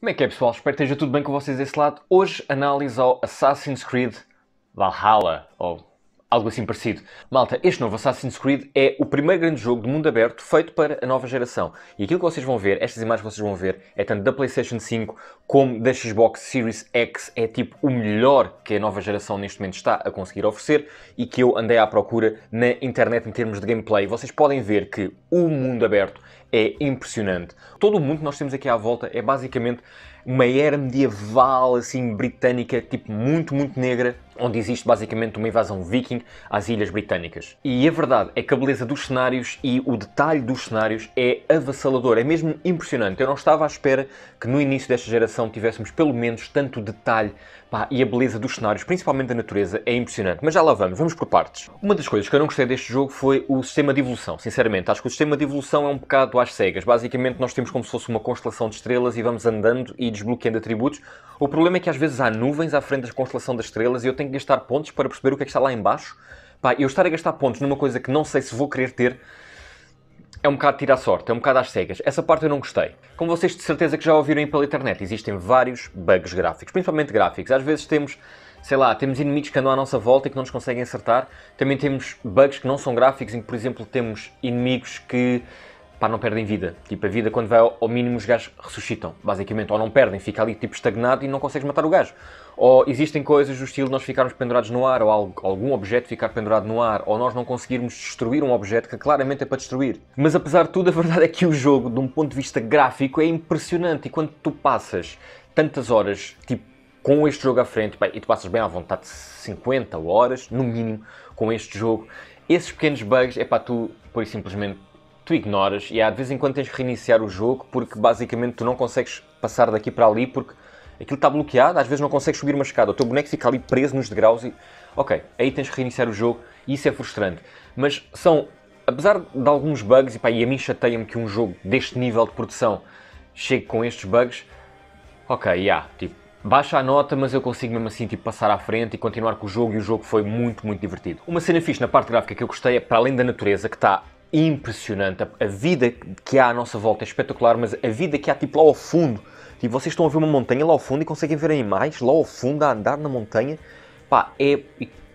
Como é que é pessoal? Espero que esteja tudo bem com vocês desse lado. Hoje análise ao Assassin's Creed Valhalla, ou algo assim parecido. Malta, este novo Assassin's Creed é o primeiro grande jogo de mundo aberto feito para a nova geração. E aquilo que vocês vão ver, estas imagens que vocês vão ver, é tanto da PlayStation 5 como da Xbox Series X, é tipo o melhor que a nova geração neste momento está a conseguir oferecer e que eu andei à procura na internet em termos de gameplay. Vocês podem ver que o mundo aberto é impressionante. Todo o mundo que nós temos aqui à volta é basicamente uma era medieval, assim, britânica, tipo muito, muito negra, onde existe basicamente uma invasão viking às Ilhas Britânicas. E a verdade é que a beleza dos cenários e o detalhe dos cenários é avassalador, é mesmo impressionante. Eu não estava à espera que no início desta geração tivéssemos pelo menos tanto detalhe Pá, e a beleza dos cenários, principalmente da natureza, é impressionante. Mas já lá vamos, vamos por partes. Uma das coisas que eu não gostei deste jogo foi o sistema de evolução. Sinceramente, acho que o sistema de evolução é um bocado às cegas. Basicamente, nós temos como se fosse uma constelação de estrelas e vamos andando e desbloqueando atributos. O problema é que às vezes há nuvens à frente da constelação das estrelas e eu tenho que gastar pontos para perceber o que é que está lá embaixo. Pá, eu estar a gastar pontos numa coisa que não sei se vou querer ter é um bocado tirar sorte, é um bocado às cegas. Essa parte eu não gostei. Como vocês de certeza que já ouviram pela internet, existem vários bugs gráficos, principalmente gráficos. Às vezes temos, sei lá, temos inimigos que andam à nossa volta e que não nos conseguem acertar. Também temos bugs que não são gráficos, em que, por exemplo, temos inimigos que pá, não perdem vida. Tipo, a vida quando vai ao mínimo os gajos ressuscitam, basicamente. Ou não perdem, fica ali tipo estagnado e não consegues matar o gajo ou existem coisas do estilo nós ficarmos pendurados no ar, ou algum objeto ficar pendurado no ar, ou nós não conseguirmos destruir um objeto que claramente é para destruir. Mas apesar de tudo, a verdade é que o jogo, de um ponto de vista gráfico, é impressionante e quando tu passas tantas horas, tipo, com este jogo à frente, bem, e tu passas bem à vontade 50 horas, no mínimo, com este jogo, esses pequenos bugs, é para tu, por simplesmente, tu ignoras e há, de vez em quando tens que reiniciar o jogo porque basicamente tu não consegues passar daqui para ali porque aquilo está bloqueado, às vezes não consegues subir uma escada, o teu boneco fica ali preso nos degraus e... Ok, aí tens que reiniciar o jogo e isso é frustrante. Mas são, apesar de alguns bugs, e pá, e a mim chateia-me que um jogo deste nível de produção chegue com estes bugs, ok, já, yeah, tipo, baixa a nota, mas eu consigo mesmo assim tipo, passar à frente e continuar com o jogo, e o jogo foi muito, muito divertido. Uma cena fixe na parte gráfica que eu gostei é, para além da natureza, que está impressionante, a vida que há à nossa volta é espetacular, mas a vida que há tipo lá ao fundo, e vocês estão a ver uma montanha lá ao fundo e conseguem ver animais lá ao fundo a andar na montanha. Pá, é.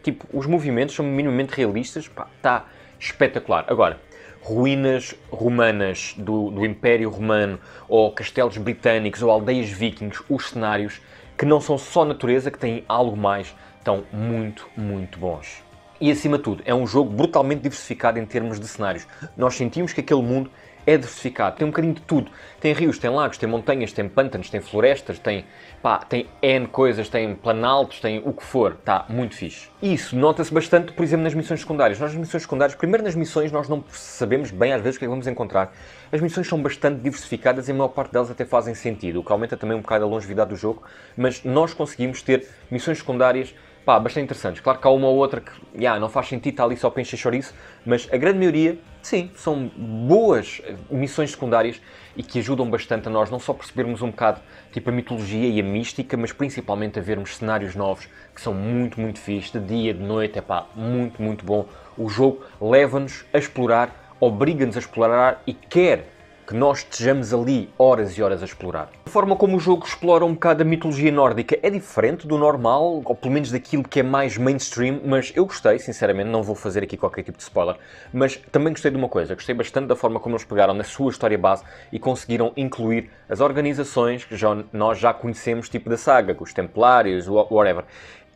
Tipo, os movimentos são minimamente realistas. Pá, está espetacular. Agora, ruínas romanas do, do Império Romano, ou castelos britânicos, ou aldeias vikings, os cenários que não são só natureza, que têm algo mais, estão muito, muito bons. E acima de tudo, é um jogo brutalmente diversificado em termos de cenários. Nós sentimos que aquele mundo é diversificado, tem um bocadinho de tudo. Tem rios, tem lagos, tem montanhas, tem pântanos, tem florestas, tem, pá, tem N coisas, tem planaltos, tem o que for. Está muito fixe. Isso nota-se bastante, por exemplo, nas missões secundárias. Nós, nas missões secundárias, primeiro nas missões, nós não sabemos bem às vezes o que é que vamos encontrar. As missões são bastante diversificadas e a maior parte delas até fazem sentido, o que aumenta também um bocado a longevidade do jogo, mas nós conseguimos ter missões secundárias pá, bastante interessantes. Claro que há uma ou outra que yeah, não faz sentido, estar ali só para encher chouriço, mas a grande maioria Sim, são boas missões secundárias e que ajudam bastante a nós não só percebermos um bocado tipo a mitologia e a mística, mas principalmente a vermos cenários novos que são muito, muito fixe, de dia, de noite, é pá, muito, muito bom. O jogo leva-nos a explorar, obriga-nos a explorar e quer que nós estejamos ali horas e horas a explorar. A forma como o jogo explora um bocado a mitologia nórdica é diferente do normal, ou pelo menos daquilo que é mais mainstream, mas eu gostei, sinceramente, não vou fazer aqui qualquer tipo de spoiler, mas também gostei de uma coisa, gostei bastante da forma como eles pegaram na sua história base e conseguiram incluir as organizações que já, nós já conhecemos, tipo da saga, os Templários, whatever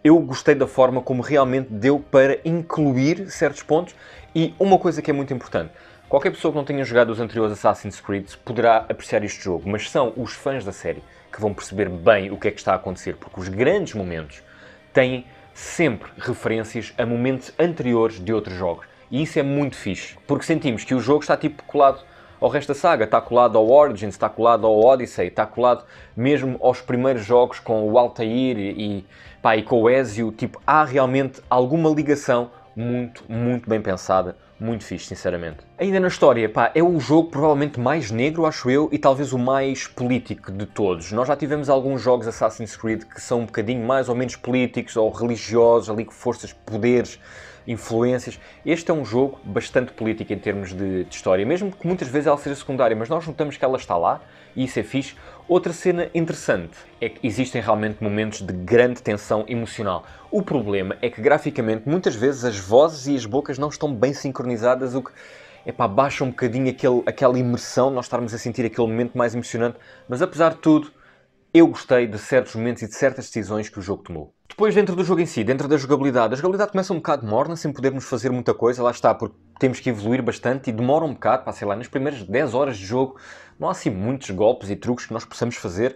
eu gostei da forma como realmente deu para incluir certos pontos e uma coisa que é muito importante. Qualquer pessoa que não tenha jogado os anteriores Assassin's Creed poderá apreciar este jogo, mas são os fãs da série que vão perceber bem o que é que está a acontecer, porque os grandes momentos têm sempre referências a momentos anteriores de outros jogos. E isso é muito fixe, porque sentimos que o jogo está tipo colado ao resto da saga, está colado ao Origins, está colado ao Odyssey, está colado mesmo aos primeiros jogos com o Altair e, pá, e com o Ezio, tipo, há realmente alguma ligação muito, muito bem pensada, muito fixe, sinceramente. Ainda na história, pá, é o jogo provavelmente mais negro, acho eu, e talvez o mais político de todos. Nós já tivemos alguns jogos Assassin's Creed que são um bocadinho mais ou menos políticos ou religiosos, ali com forças, poderes, influências. Este é um jogo bastante político em termos de, de história, mesmo que muitas vezes ela seja secundária, mas nós notamos que ela está lá e isso é fixe. Outra cena interessante é que existem realmente momentos de grande tensão emocional. O problema é que graficamente muitas vezes as vozes e as bocas não estão bem sincronizadas, o que é para baixa um bocadinho aquele, aquela imersão, nós estarmos a sentir aquele momento mais emocionante, mas apesar de tudo, eu gostei de certos momentos e de certas decisões que o jogo tomou. Depois, dentro do jogo em si, dentro da jogabilidade, a jogabilidade começa um bocado morna, sem podermos fazer muita coisa, lá está, porque temos que evoluir bastante e demora um bocado, para sei lá, nas primeiras 10 horas de jogo, não há assim muitos golpes e truques que nós possamos fazer.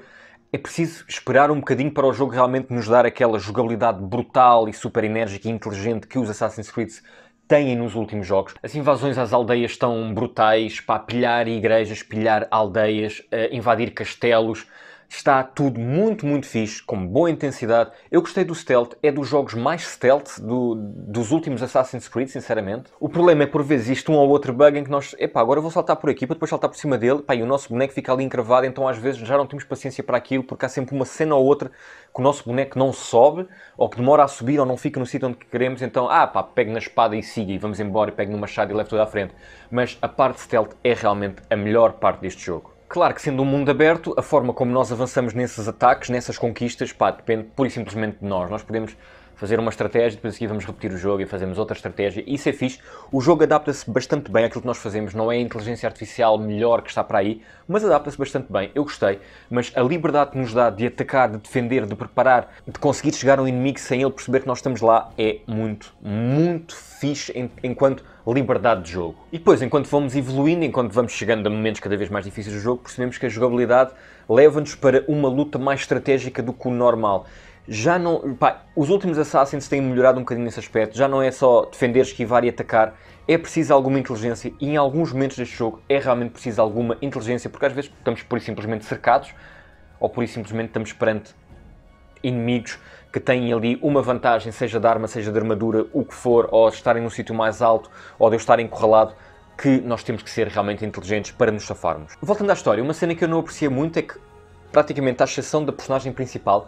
É preciso esperar um bocadinho para o jogo realmente nos dar aquela jogabilidade brutal e super enérgica e inteligente que os Assassin's Creed têm nos últimos jogos. As invasões às aldeias estão brutais, para pilhar igrejas, pilhar aldeias, eh, invadir castelos, Está tudo muito, muito fixe, com boa intensidade. Eu gostei do stealth, é dos jogos mais stealth do, dos últimos Assassin's Creed, sinceramente. O problema é por vezes isto um ou outro bug em que nós, epá, agora vou saltar por aqui para depois saltar por cima dele, pá, e o nosso boneco fica ali encravado, então às vezes já não temos paciência para aquilo, porque há sempre uma cena ou outra que o nosso boneco não sobe, ou que demora a subir, ou não fica no sítio onde queremos, então, ah, pá, pegue na espada e siga, e vamos embora, pegue no machado e leve tudo à frente. Mas a parte stealth é realmente a melhor parte deste jogo. Claro que sendo um mundo aberto, a forma como nós avançamos nesses ataques, nessas conquistas, pá, depende pura e simplesmente de nós. Nós podemos fazer uma estratégia, depois aqui vamos repetir o jogo e fazemos outra estratégia. Isso é fixe. O jogo adapta-se bastante bem àquilo que nós fazemos. Não é a inteligência artificial melhor que está para aí, mas adapta-se bastante bem. Eu gostei, mas a liberdade que nos dá de atacar, de defender, de preparar, de conseguir chegar ao inimigo sem ele perceber que nós estamos lá é muito, muito fixe enquanto liberdade de jogo. E depois, enquanto vamos evoluindo, enquanto vamos chegando a momentos cada vez mais difíceis do jogo, percebemos que a jogabilidade leva-nos para uma luta mais estratégica do que o normal já não. Pá, os últimos Assassins têm melhorado um bocadinho nesse aspecto. Já não é só defender, esquivar e atacar. É preciso alguma inteligência e em alguns momentos deste jogo é realmente preciso alguma inteligência porque às vezes estamos por e simplesmente cercados ou por e simplesmente estamos perante inimigos que têm ali uma vantagem, seja de arma, seja de armadura, o que for, ou de estarem num sítio mais alto, ou de eu estar encurralado, que nós temos que ser realmente inteligentes para nos safarmos. Voltando à história, uma cena que eu não aprecio muito é que, praticamente, à exceção da personagem principal,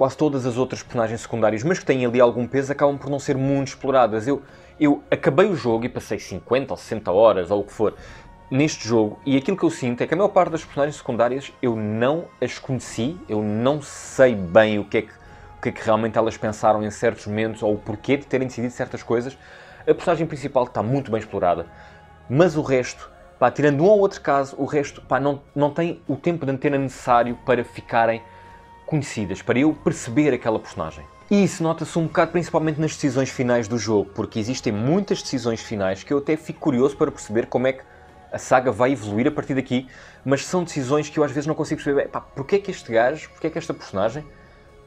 quase todas as outras personagens secundárias, mas que têm ali algum peso, acabam por não ser muito exploradas. Eu, eu acabei o jogo e passei 50 ou 60 horas, ou o que for, neste jogo, e aquilo que eu sinto é que a maior parte das personagens secundárias eu não as conheci, eu não sei bem o que é que, o que, é que realmente elas pensaram em certos momentos, ou o porquê de terem decidido certas coisas. A personagem principal está muito bem explorada, mas o resto pá, tirando um ou outro caso, o resto pá, não, não tem o tempo de antena necessário para ficarem conhecidas, para eu perceber aquela personagem. E isso nota-se um bocado principalmente nas decisões finais do jogo, porque existem muitas decisões finais que eu até fico curioso para perceber como é que a saga vai evoluir a partir daqui, mas são decisões que eu às vezes não consigo perceber. Pá, porquê é que este gajo, porquê é que esta personagem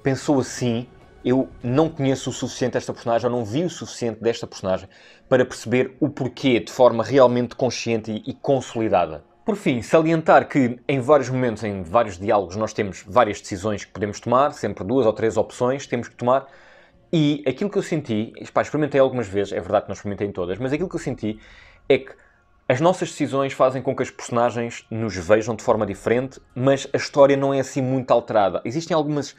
pensou assim? Eu não conheço o suficiente desta personagem, ou não vi o suficiente desta personagem para perceber o porquê de forma realmente consciente e consolidada. Por fim, salientar que em vários momentos, em vários diálogos, nós temos várias decisões que podemos tomar, sempre duas ou três opções temos que tomar. E aquilo que eu senti, pá, experimentei algumas vezes, é verdade que não experimentei em todas, mas aquilo que eu senti é que as nossas decisões fazem com que as personagens nos vejam de forma diferente, mas a história não é assim muito alterada. Existem algumas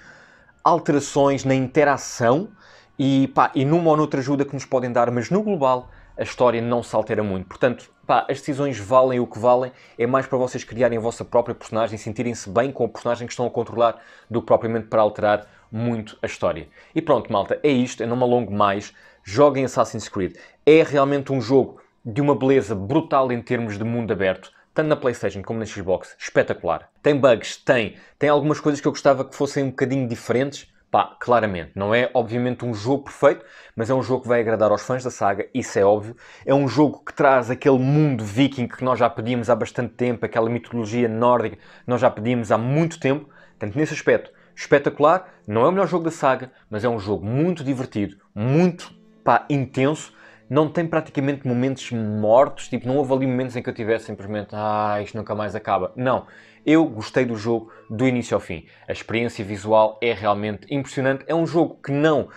alterações na interação e, pá, e numa ou noutra ajuda que nos podem dar, mas no global a história não se altera muito. Portanto, pá, as decisões valem o que valem, é mais para vocês criarem a vossa própria personagem, sentirem-se bem com a personagem que estão a controlar, do que propriamente para alterar muito a história. E pronto, malta, é isto, eu não me alongo mais. Joguem Assassin's Creed. É realmente um jogo de uma beleza brutal em termos de mundo aberto, tanto na PlayStation como na Xbox. Espetacular. Tem bugs? Tem. Tem algumas coisas que eu gostava que fossem um bocadinho diferentes, Pá, claramente. Não é, obviamente, um jogo perfeito, mas é um jogo que vai agradar aos fãs da saga, isso é óbvio. É um jogo que traz aquele mundo viking que nós já pedíamos há bastante tempo, aquela mitologia nórdica que nós já pedíamos há muito tempo. Portanto, nesse aspecto, espetacular. Não é o melhor jogo da saga, mas é um jogo muito divertido, muito pá, intenso. Não tem praticamente momentos mortos, tipo, não houve ali momentos em que eu tivesse simplesmente, ah, isto nunca mais acaba. Não eu gostei do jogo do início ao fim. A experiência visual é realmente impressionante. É um jogo que não,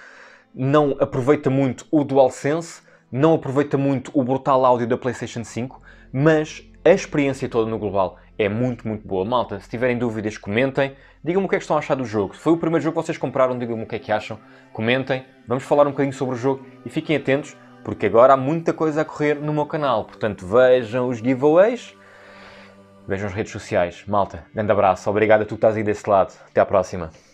não aproveita muito o DualSense, não aproveita muito o brutal áudio da PlayStation 5, mas a experiência toda no global é muito, muito boa. Malta, se tiverem dúvidas, comentem. Digam-me o que é que estão a achar do jogo. Se foi o primeiro jogo que vocês compraram, digam-me o que é que acham. Comentem. Vamos falar um bocadinho sobre o jogo e fiquem atentos, porque agora há muita coisa a correr no meu canal. Portanto, vejam os giveaways Vejam as redes sociais. Malta, grande abraço. Obrigado a tu que estás aí desse lado. Até à próxima.